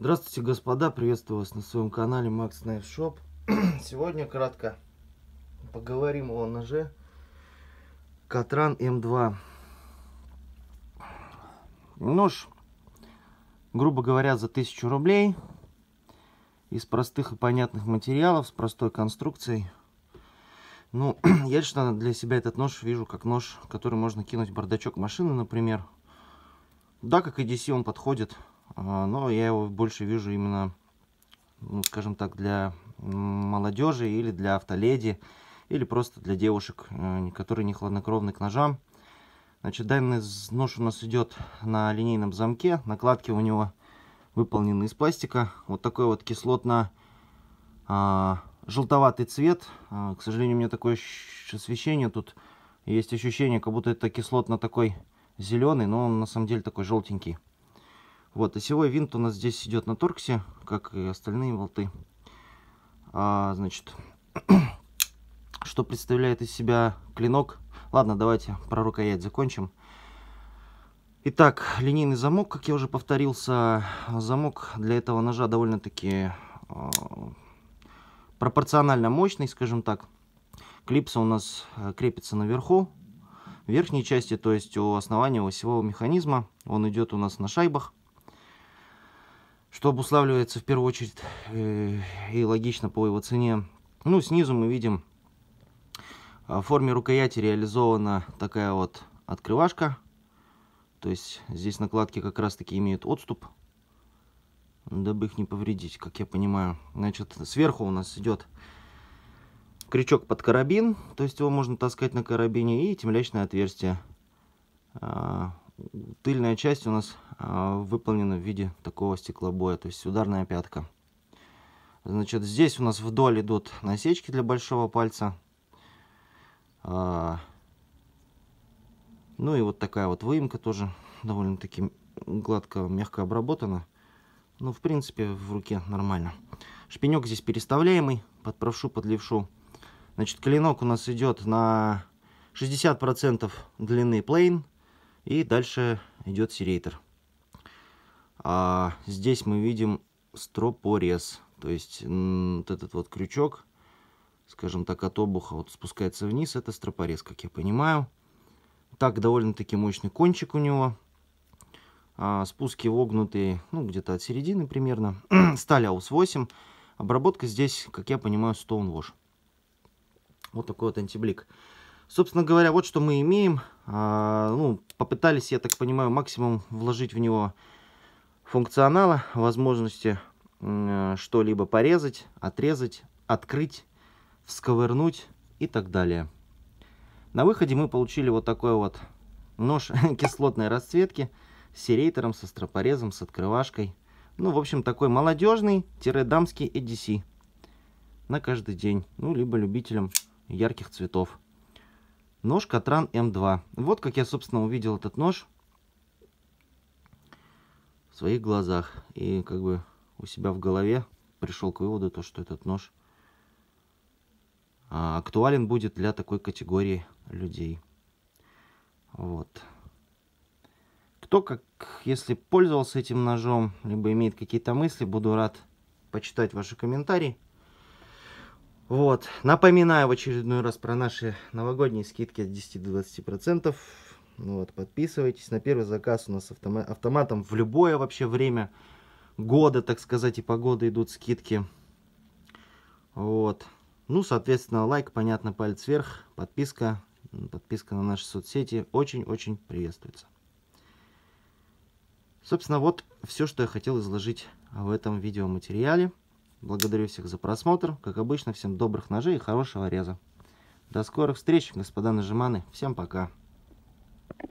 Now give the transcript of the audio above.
Здравствуйте, господа! Приветствую вас на своем канале Max Knife Shop. Сегодня кратко поговорим о ноже Катран М2. Нож, грубо говоря, за 1000 рублей. Из простых и понятных материалов, с простой конструкцией. Ну, я лично для себя этот нож вижу как нож, который можно кинуть в бардачок машины, например. Да, как и DC он подходит а, но я его больше вижу именно, ну, скажем так, для молодежи или для автоледи, или просто для девушек, э, которые не хладнокровны к ножам. Значит, данный нож у нас идет на линейном замке, накладки у него выполнены из пластика. Вот такой вот кислотно-желтоватый а, цвет. А, к сожалению, у меня такое освещение тут есть ощущение, как будто это кислотно такой зеленый, но он на самом деле такой желтенький. Вот, осевой винт у нас здесь идет на торксе, как и остальные болты. А, значит, что представляет из себя клинок? Ладно, давайте про рукоять закончим. Итак, линейный замок, как я уже повторился, замок для этого ножа довольно-таки э, пропорционально мощный, скажем так. Клипса у нас э, крепится наверху, в верхней части, то есть у основания осевого механизма. Он идет у нас на шайбах что обуславливается в первую очередь э, и логично по его цене. Ну, снизу мы видим, а, в форме рукояти реализована такая вот открывашка. То есть здесь накладки как раз-таки имеют отступ, дабы их не повредить, как я понимаю. Значит, сверху у нас идет крючок под карабин, то есть его можно таскать на карабине, и темлячное отверстие. А, тыльная часть у нас а, выполнена в виде такого стеклобоя, то есть ударная пятка. Значит, здесь у нас вдоль идут насечки для большого пальца. А, ну и вот такая вот выемка тоже довольно-таки гладко, мягко обработана. Ну, в принципе, в руке нормально. Шпинек здесь переставляемый, под правшу, под левшу. Значит, клинок у нас идет на 60% длины плейн, и дальше идет серейтер. А здесь мы видим стропорез, то есть вот этот вот крючок, скажем так, от обуха вот спускается вниз, это стропорез, как я понимаю. Так, довольно-таки мощный кончик у него. А, спуски вогнутые, ну, где-то от середины примерно. Сталь Аус 8. Обработка здесь, как я понимаю, Stone Вот такой вот антиблик. Собственно говоря, вот что мы имеем. А, ну, попытались, я так понимаю, максимум вложить в него функционала, возможности э, что-либо порезать, отрезать, открыть, всковырнуть и так далее. На выходе мы получили вот такой вот нож кислотной расцветки с серейтором, со стропорезом, с открывашкой. Ну, в общем, такой молодежный-дамский EDC на каждый день. Ну, либо любителям ярких цветов. Нож Катран М2. Вот как я, собственно, увидел этот нож в своих глазах и как бы у себя в голове пришел к выводу, то, что этот нож а, актуален будет для такой категории людей. Вот. Кто как, если пользовался этим ножом, либо имеет какие-то мысли, буду рад почитать ваши комментарии. Вот. Напоминаю в очередной раз про наши новогодние скидки от 10 до 20%. Вот, подписывайтесь. На первый заказ у нас автома автоматом в любое вообще время года, так сказать, и погоды идут скидки. Вот. Ну, соответственно, лайк, понятно, палец вверх, подписка, подписка на наши соцсети очень-очень приветствуется. Собственно, вот все, что я хотел изложить в этом видеоматериале. Благодарю всех за просмотр. Как обычно, всем добрых ножей и хорошего реза. До скорых встреч, господа нажиманы. Всем пока.